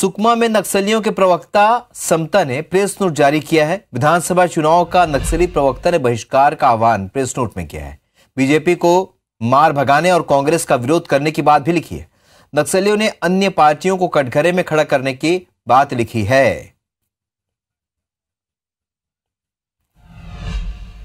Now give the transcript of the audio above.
सुकमा में नक्सलियों के प्रवक्ता समता ने प्रेस नोट जारी किया है विधानसभा चुनाव का नक्सली प्रवक्ता ने बहिष्कार का आह्वान प्रेस नोट में किया है बीजेपी को मार भगाने और कांग्रेस का विरोध करने की बात भी लिखी है नक्सलियों ने अन्य पार्टियों को कटघरे में खड़ा करने की बात लिखी है